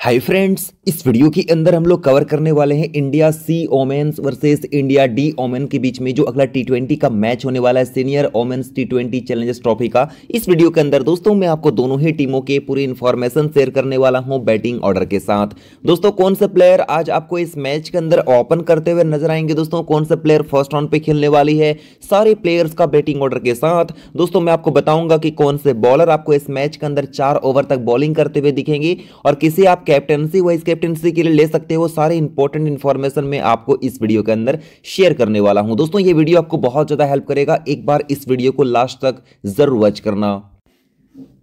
hi friends इस video के अंदर हम लोग कवर करने वाले हैं India C women's versus India D women के बीच में जो अगला टी ट्वेंटी का मैच होने वाला है senior women's T twenty challenges trophy का इस वीडियो के अंदर दोस्तों मैं आपको दोनों ही टीमों के पूरी इन्फॉर्मेशन शेयर करने वाला हूँ बैटिंग ऑर्डर के साथ दोस्तों कौन सा प्लेयर आज आपको इस मैच के अंदर ओपन करते हुए नजर आएंगे दोस्तों कौन सा प्लेयर फर्स्ट राउंड पे खेलने वाली है सारे प्लेयर्स का बैटिंग ऑर्डर के साथ दोस्तों मैं आपको बताऊंगा कि कौन से बॉलर आपको इस मैच के अंदर चार ओवर तक बॉलिंग करते हुए दिखेंगे और किसे आप कैप्टनसी वाइस कैप्टनसी के लिए ले सकते हो सारे इंपॉर्टेंट इन्फॉर्मेशन मैं आपको इस वीडियो के अंदर शेयर करने वाला हूं दोस्तों ये वीडियो आपको बहुत ज़्यादा हेल्प करेगा एक बार इस वीडियो को लास्ट तक जरूर वॉच करना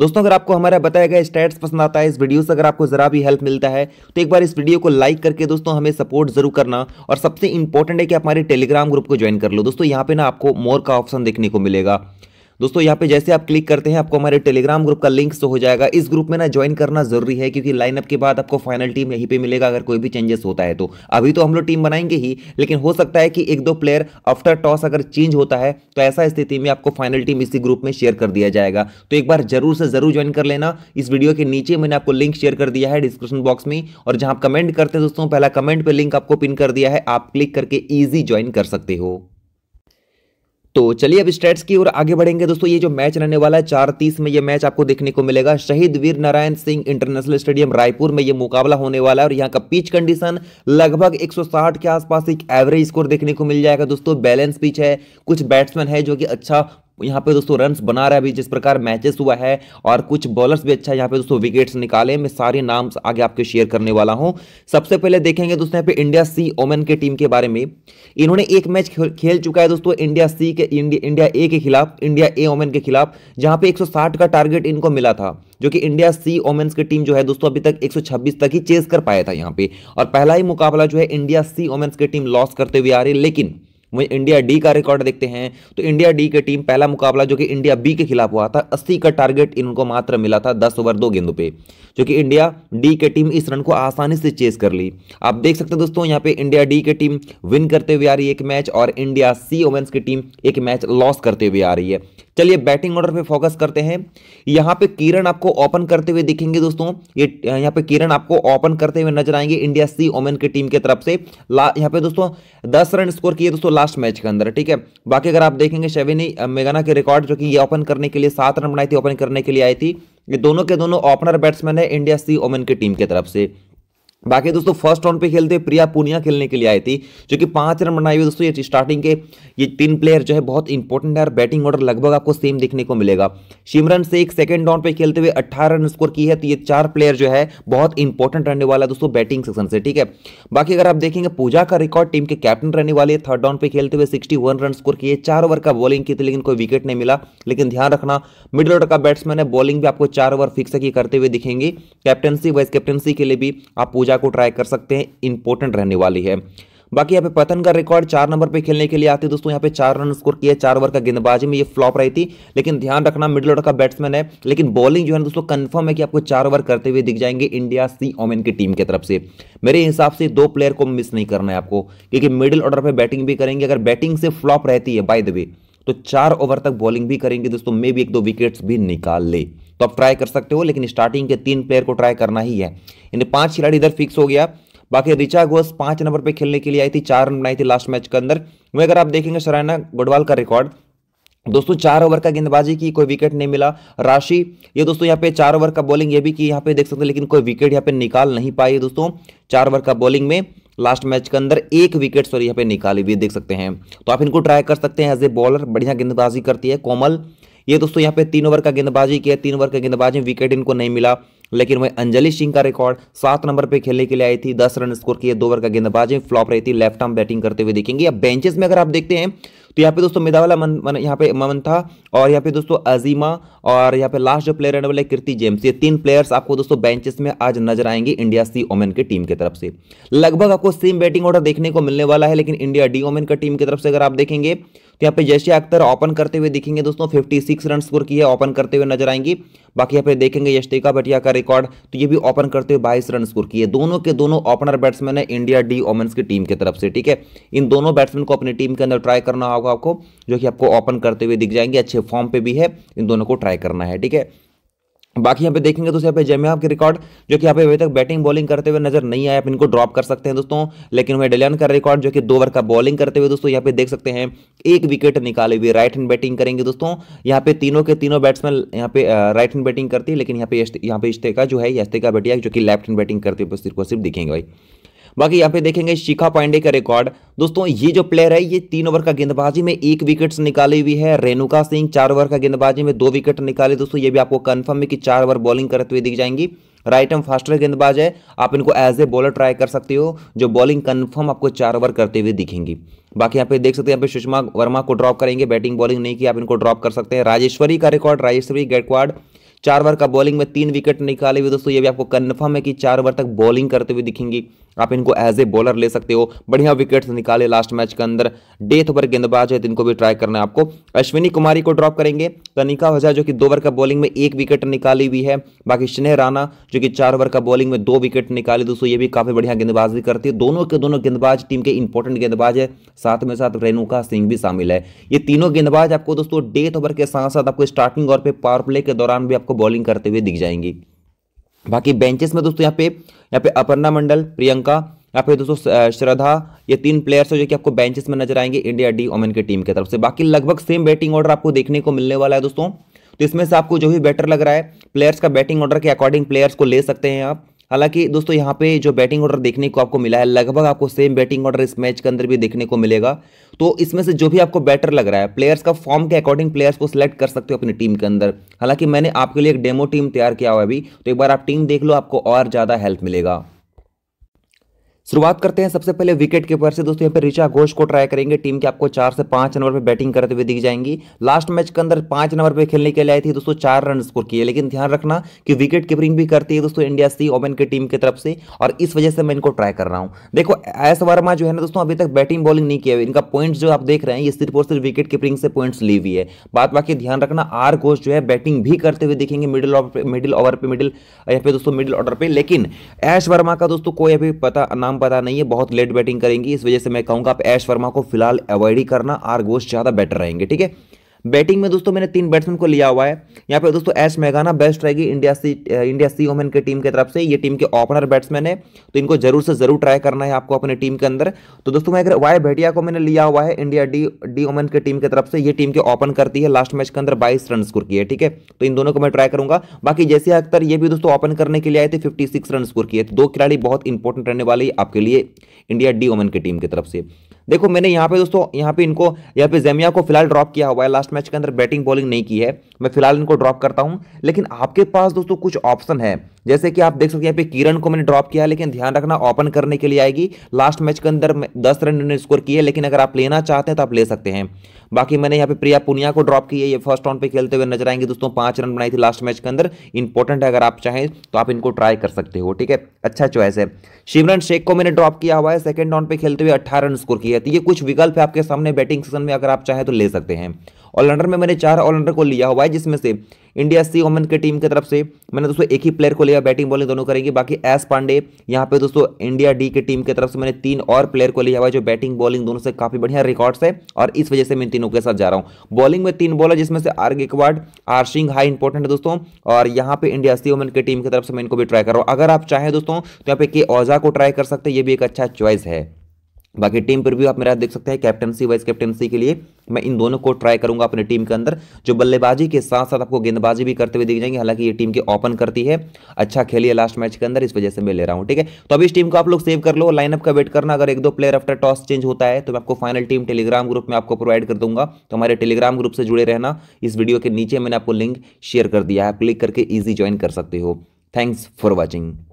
दोस्तों अगर आपको हमारा बताया गया स्टेट्स पसंद आता है इस वीडियो से अगर आपको ज़रा भी हेल्प मिलता है तो एक बार इस वीडियो को लाइक करके दोस्तों हमें सपोर्ट जरूर करना और सबसे इंपॉर्टेंट है कि आप हमारे टेलीग्राम ग्रुप को ज्वाइन कर लो दोस्तों यहाँ पे ना आपको मोर का ऑप्शन देखने को मिलेगा दोस्तों यहाँ पे जैसे आप क्लिक करते हैं आपको हमारे टेलीग्राम ग्रुप का लिंक हो जाएगा इस ग्रुप में ना ज्वाइन करना जरूरी है क्योंकि लाइनअप के बाद आपको फाइनल टीम यहीं पे मिलेगा अगर कोई भी चेंजेस होता है तो अभी तो हम लोग टीम बनाएंगे ही लेकिन हो सकता है कि एक दो प्लेयर आफ्टर टॉस अगर चेंज होता है तो ऐसा स्थिति में आपको फाइनल टीम इसी ग्रुप में शेयर कर दिया जाएगा तो एक बार जरूर से जरूर ज्वाइन कर लेना इस वीडियो के नीचे मैंने आपको लिंक शेयर कर दिया है डिस्क्रिप्शन बॉक्स में और जहां आप कमेंट करते हैं दोस्तों पहला कमेंट पर लिंक आपको पिन कर दिया है आप क्लिक करके ईजी ज्वाइन कर सकते हो तो चलिए अब स्टेट्स की ओर आगे बढ़ेंगे दोस्तों ये जो मैच रहने वाला है चार तीस में ये मैच आपको देखने को मिलेगा शहीद वीर नारायण सिंह इंटरनेशनल स्टेडियम रायपुर में ये मुकाबला होने वाला है और यहाँ का पिच कंडीशन लगभग 160 के आसपास एक एवरेज स्कोर देखने को मिल जाएगा दोस्तों बैलेंस पिच है कुछ बैट्समैन है जो कि अच्छा यहाँ पे दोस्तों रन बना रहा है अभी जिस प्रकार मैचेस हुआ है और कुछ बॉलर्स भी अच्छा यहाँ पे दोस्तों विकेट्स निकाले मैं सारे नाम आगे आपके शेयर करने वाला हूँ सबसे पहले देखेंगे दोस्तों यहाँ पे इंडिया सी ओमेन के टीम के बारे में इन्होंने एक मैच खेल चुका है दोस्तों इंडिया सी के इंडिया ए के खिलाफ इंडिया ए ओमन के खिलाफ जहाँ पे एक का टारगेट इनको मिला था जो कि इंडिया सी ओमेन्स की टीम जो है दोस्तों अभी तक 126 तक ही चेस कर पाया था यहाँ पे और पहला ही मुकाबला जो है इंडिया सी ओमेन्स की टीम लॉस करते हुए आ रही लेकिन वहीं इंडिया डी का रिकॉर्ड देखते हैं तो इंडिया डी के टीम पहला मुकाबला जो कि इंडिया बी के खिलाफ हुआ था अस्सी का टारगेट इनको मात्र मिला था दस ओवर दो गेंदों पे जो कि इंडिया डी के टीम इस रन को आसानी से चेस कर ली आप देख सकते हैं दोस्तों यहाँ पे इंडिया डी की टीम विन करते हुए आ रही है एक मैच और इंडिया सी ओवेंस की टीम एक मैच लॉस करते हुए आ रही है चलिए बैटिंग ऑर्डर पे फोकस करते हैं यहाँ पे किरण आपको ओपन करते हुए दिखेंगे दोस्तों ये यहाँ पे किरण आपको ओपन करते हुए नजर आएंगे इंडिया सी ओमेन की टीम की तरफ से यहाँ पे दोस्तों दस रन स्कोर किए दोस्तों लास्ट मैच के अंदर ठीक है बाकी अगर आप देखेंगे शेविनी मेगाना के रिकॉर्ड जो कि ये ओपन करने के लिए सात रन बनाई थी ओपन करने के लिए आई थी ये दोनों के दोनों ओपनर बैट्समैन है इंडिया सी ओमेन की टीम की तरफ से बाकी दोस्तों फर्स्ट राउंड पे खेलते प्रिया पुनिया खेलने के लिए आई थी जो कि पांच रन बनाई हुई दोस्तों ये स्टार्टिंग के ये तीन प्लेयर जो है बहुत इंपॉर्टेंट है और बैटिंग ऑर्डर लगभग आपको सेम देखने को मिलेगा शिमरन से एक सेकंड राउंड पे खेलते हुए अट्ठारह रन स्कोर की है तो ये चार प्लेयर जो है बहुत इंपॉर्टेंट रहने वाला है दोस्तों बैटिंग सेक्शन से ठीक है बाकी अगर आप देखेंगे पूजा का रिकॉर्ड टीम के कैप्टन रहने वाले है थर्ड राउंड पे खेलते हुए सिक्सटी रन स्कोर किए चार ओवर का बॉलिंग की थी तो लेकिन कोई विकेट नहीं मिला लेकिन ध्यान रखना मिडिल ऑर्डर का बैट्समैन है बॉलिंग भी आपको चार ओवर फिक्स करते हुए दिखेंगे कैप्टनसी वाइस कैप्टनसी के लिए भी आप पूजा को ट्राई कर सकते हैं इंपॉर्टेंट रहने वाली है बाकी यहाँ पे पतन का रिकॉर्ड चार नंबर पे खेलने के लिए आते हैं दोस्तों यहाँ पे चार रन स्कोर किया चार ओवर का गेंदबाजी में ये फ्लॉप रही थी लेकिन ध्यान रखना मिडिल ऑर्डर का बैट्समैन है लेकिन बॉलिंग जो है दोस्तों कंफर्म है कि आपको चार ओवर करते हुए दिख जाएंगे इंडिया सी ओमेन की टीम की तरफ से मेरे हिसाब से दो प्लेयर को मिस नहीं करना है आपको क्योंकि मिडिल ऑर्डर पर बैटिंग भी करेंगे अगर बैटिंग से फ्लॉप रहती है बाई द वे तो चार ओवर तक बॉलिंग भी करेंगे दोस्तों मे भी एक दो विकेट्स भी निकाल ले तो आप ट्राई कर सकते हो लेकिन स्टार्टिंग के तीन प्लेयर को ट्राई करना ही है यानी पांच खिलाड़ी इधर फिक्स हो गया बाकी रिचा घोष पांच नंबर पे खेलने के लिए आई थी चार रन बनाई थी लास्ट मैच के अंदर वहीं अगर आप देखेंगे सरायना गोडवाल का रिकॉर्ड दोस्तों चार ओवर का गेंदबाजी की कोई विकेट नहीं मिला राशि ये दोस्तों यहाँ पे चार ओवर का बॉलिंग ये भी की यहाँ पे देख सकते हैं लेकिन कोई विकेट यहाँ पे निकाल नहीं पाई दोस्तों चार ओवर का बॉलिंग में लास्ट मैच के अंदर एक विकेट सॉरी यहाँ पे निकाली हुई देख सकते हैं तो आप इनको ट्राई कर सकते हैं एज ए बॉलर बढ़िया गेंदबाजी करती है कोमल ये दोस्तों यहाँ पे तीन ओवर का गेंदबाजी किया तीन ओवर का गेंदबाजी विकेट इनको नहीं मिला लेकिन वही अंजलि सिंह का रिकॉर्ड सात नंबर पर खेलने के लिए आई थी दस रन स्कोर किए दो ओवर का गेंदबाज फ्लॉप रही थी लेफ्ट आर्म बैटिंग करते हुए देखेंगे या बेंचेस में अगर आप देखते हैं तो यहाँ पे दोस्तों मेदावाला मन, मन यहाँ पे ममन था और यहाँ पे दोस्तों अजीमा और यहाँ पे लास्ट जो प्लेयर रहने वाले कीर्ति जेम्स ये तीन प्लेयर्स आपको दोस्तों बेंचेस में आज नजर आएंगे इंडिया सी ओमेन की टीम की तरफ से लगभग आपको सेम बैटिंग ऑर्डर देखने को मिलने वाला है लेकिन इंडिया डी ओमेन का टीम की तरफ से अगर आप देखेंगे तो यहाँ पे जैसे अख्तर ओपन करते हुए दिखेंगे दोस्तों 56 रन स्कोर किए ओपन करते हुए नजर आएंगी बाकी यहाँ पे देखेंगे यशतिका भटिया का रिकॉर्ड तो ये भी ओपन करते हुए बाईस रन स्कोर किए दोनों के दोनों ओपनर बैट्समैन है इंडिया डी ओमेंस की टीम की तरफ से ठीक है इन दोनों बैट्समैन को अपनी टीम के अंदर ट्राई करना होगा आपको जो कि आपको ओपन करते हुए दिख जाएंगे अच्छे फॉर्म पर भी है इन दोनों को ट्राई करना है ठीक है बाकी यहाँ पे देखेंगे तो यहाँ पे जेमिया के रिकॉर्ड जो कि यहाँ पे अभी तक बैटिंग बॉलिंग करते हुए नजर नहीं आया आप इनको ड्रॉप कर सकते हैं दोस्तों लेकिन वह डलियन का रिकॉर्ड जो कि दो ओवर का बॉलिंग करते हुए दोस्तों यहाँ पे देख सकते हैं एक विकेट निकाले हुए राइट हैंड बैटिंग करेंगे दोस्तों यहाँ पे तीनों के तीनों बैट्समैन यहाँ पे राइट हैंड बैटिंग करती है लेकिन यहाँ पे यहाँ पे इश्तेका जो है यस्तेका बेटिया जो कि लेफ्ट हैंड बैटिंग करते हुए सिर्फ और सिर्फ दिखेंगे भाई बाकी यहाँ पे देखेंगे शिखा पांडे का रिकॉर्ड दोस्तों ये जो प्लेयर है ये तीन ओवर का गेंदबाजी में एक विकेट निकाली हुई है रेणुका सिंह चार ओवर का गेंदबाजी में दो विकेट निकाले दोस्तों ये भी आपको कन्फर्म है कि चार ओवर बॉलिंग करते हुए दिख जाएंगी राइट एम फास्टर गेंदबाज है आप इनको एज ए बॉलर ट्राई कर सकते हो जो बॉलिंग कन्फर्म आपको चार ओवर करते हुए दिखेंगी बाकी यहाँ पे देख सकते हैं यहाँ पे सुषमा वर्मा को ड्रॉप करेंगे बैटिंग बॉलिंग नहीं की आप इनको ड्रॉप कर सकते हैं राजेश्वरी का रिकॉर्ड राजेश्वरी गायकवाड़ चार ओवर का बॉलिंग में तीन विकेट निकाले हुए दोस्तों ये भी आपको कन्फर्म है कि चार ओवर तक बॉलिंग करते हुए दिखेंगी आप इनको एज ए बॉलर ले सकते हो बढ़िया विकेट्स निकाले लास्ट मैच के अंदर डेथ ओवर गेंदबाज है इनको भी ट्राई करना है आपको अश्विनी कुमारी को ड्रॉप करेंगे कनिका वजह जो कि दो ओवर का बॉलिंग में एक विकेट निकाली हुई है बाकी स्नेह राणा जो कि चार ओवर का बॉलिंग में दो विकेट निकाली दोस्तों ये भी काफ़ी बढ़िया गेंदबाजी करती है दोनों के दोनों गेंदबाज टीम के इंपॉर्टेंट गेंदबाज है साथ में साथ रेणुका सिंह भी शामिल है ये तीनों गेंदबाज आपको दोस्तों डेथ ओवर के साथ साथ आपको स्टार्टिंग ओवर पर पावर प्ले के दौरान भी आपको बॉलिंग करते हुए दिख जाएंगी बाकी बेंचेस में दोस्तों यहाँ पे यहाँ पे अपर्णा मंडल प्रियंका यहाँ पे दोस्तों श्रद्धा ये तीन प्लेयर्स हैं जो कि आपको बेंचेस में नजर आएंगे इंडिया डी ओमेन की टीम की तरफ से बाकी लगभग सेम बैटिंग ऑर्डर आपको देखने को मिलने वाला है दोस्तों तो इसमें से आपको जो भी बेटर लग रहा है प्लेयर्स का बैटिंग ऑर्डर के अकॉर्डिंग प्लेयर्स को ले सकते हैं आप हालांकि दोस्तों यहाँ पे जो बैटिंग ऑर्डर देखने को आपको मिला है लगभग आपको सेम बैटिंग ऑर्डर इस मैच के अंदर भी देखने को मिलेगा तो इसमें से जो भी आपको बैटर लग रहा है प्लेयर्स का फॉर्म के अकॉर्डिंग प्लेयर्स को सिलेक्ट कर सकते हो अपनी टीम के अंदर हालांकि मैंने आपके लिए एक डेमो टीम तैयार किया हुआ अभी तो एक बार आप टीम देख लो आपको और ज़्यादा हेल्प मिलेगा शुरुआत करते हैं सबसे पहले विकेट कीपर से दोस्तों यहाँ पर ऋचा घोष को ट्राई करेंगे टीम के आपको चार से पांच नंबर पे बैटिंग करते हुए दिख जाएंगी लास्ट मैच के अंदर पांच नंबर पे खेलने के लिए आई थी दोस्तों चार रन स्कोर किए लेकिन ध्यान रखना कि विकेट कीपरिंग भी करती है दोस्तों इंडिया सी ओमेन की टीम की तरफ से और इस वजह से मैं इनको ट्राई कर रहा हूँ देखो एस वर्मा जो है ना दोस्तों अभी तक बैटिंग बॉलिंग नहीं किया इनका पॉइंट्स जो आप देख रहे हैं ये सिर्फ और सिर्फ विकेट कीपरिंग से पॉइंट्स ली हुई है बात बाकी ध्यान रखना आर घोष जो है बैटिंग भी करते हुए दिखेंगे मिडिल मिडिल ओवर पे मिडिल यहाँ पे दोस्तों मिडिल ऑर्डर पे लेकिन एश वर्मा का दोस्तों कोई अभी पता नाम पता नहीं है बहुत लेट बैटिंग करेंगी इस वजह से मैं कहूँगा आप ऐश वर्मा को फिलहाल अवॉइड ही करना आर घोष ज़्यादा बेटर रहेंगे ठीक है बैटिंग में दोस्तों मैंने तीन बैट्समैन को लिया हुआ है यहाँ पे दोस्तों एस मेगाना बेस्ट रहेगी India C India C women की टीम की तरफ से ये टीम के ओपनर बैट्समैन है तो इनको जरूर से जरूर ट्राई करना है आपको अपने टीम के अंदर तो दोस्तों मैं अगर वाई भेटिया को मैंने लिया हुआ है इंडिया डी डी वोमेन की टीम की तरफ से ये टीम के ओपन करती है लास्ट मैच के अंदर बाईस रन स्कोर किए ठीक है तो इन दोनों को मैं ट्राई करूंगा बाकी जैसे अख्तर ये भी दोस्तों ओपन करने के लिए आए थे फिफ्टी रन स्कोर किए तो दो खिलाड़ी बहुत इंपॉर्टेंट रहने वाले आपके लिए इंडिया डी वोमेन की टीम की तरफ से देखो मैंने यहाँ पे दोस्तों यहाँ पे इनको यहाँ पे जेमिया को फिलहाल ड्रॉप किया हुआ है लास्ट मैच के अंदर बैटिंग बॉलिंग नहीं की है मैं फिलहाल इनको ड्रॉप करता हूँ लेकिन आपके पास दोस्तों कुछ ऑप्शन है जैसे कि आप देख सकते हैं यहाँ पे किरण को मैंने ड्रॉप किया है लेकिन ध्यान रखना ओपन करने के लिए आएगी लास्ट मैच के अंदर दस रन उन्होंने स्कोर किए लेकिन अगर आप लेना चाहते हैं तो आप ले सकते हैं बाकी मैंने यहाँ पे प्रिया पुनिया को ड्रॉप किया ये फर्स्ट राउंड पे खेलते हुए नजर आएंगे दोस्तों पांच रन बनाई थी लास्ट मैच के अंदर इंपॉर्टेंट है अगर आप चाहें तो आप इनको ट्राई कर सकते हो ठीक है अच्छा चॉइस है शिवरन शेख को मैंने ड्रॉप किया हुआ है सेकंड राउंड पे खेलते हुए अट्ठारह रन स्कोर किया है तो ये कुछ विकल्प है आपके सामने बैटिंग सेशन में अगर आप चाहें तो ले सकते हैं ऑलराउंडर में मैंने चार ऑलराउंडर को लिया हुआ है जिसमें से इंडिया सी ओमन की टीम की तरफ से मैंने दोस्तों एक ही प्लेयर को लिया बैटिंग बॉलिंग दोनों करेंगे बाकी एस पांडे यहाँ पे दोस्तों इंडिया डी की टीम की तरफ से मैंने तीन और प्लेयर को लिया हुआ है जो बैटिंग बॉलिंग दोनों से काफी बढ़िया रिकॉर्ड्स है और इस वजह से मैं तीनों के साथ जा रहा हूँ बॉलिंग में तीन बॉलर जिसमें से R Gaikwad R Singh high important है दोस्तों और यहाँ पे इंडिया सी ओमन की टीम की तरफ से मैं इनको भी ट्राई कर रहा हूँ अगर आप चाहें दोस्तों तो यहाँ पे के ओझा को ट्राई कर सकते हैं ये भी एक अच्छा चॉइस है बाकी टीम पर भी आप मेरा देख सकते हैं कैप्टनसी वाइस कैप्टनसी के लिए मैं इन दोनों को ट्राई करूंगा अपने टीम के अंदर जो बल्लेबाजी के साथ साथ आपको गेंदबाजी भी करते हुए दिख जाएंगे हालांकि ये टीम के ओपन करती है अच्छा खेली है लास्ट मैच के अंदर इस वजह से मैं ले रहा हूं ठीक है तो अभी इस टीम को आप लोग सेव कर लो लाइनअप का वेट करना अगर एक दो प्लेयर आफ्टर टॉस चेंज होता है तो मैं आपको फाइनल टीम टेलीग्राम ग्रुप में आपको प्रोवाइड कर दूंगा तो हमारे टेलीग्राम ग्रुप से जुड़े रहना इस वीडियो के नीचे मैंने आपको लिंक शेयर कर दिया है क्लिक करके ईजी ज्वाइन कर सकते हो थैंक्स फॉर वॉचिंग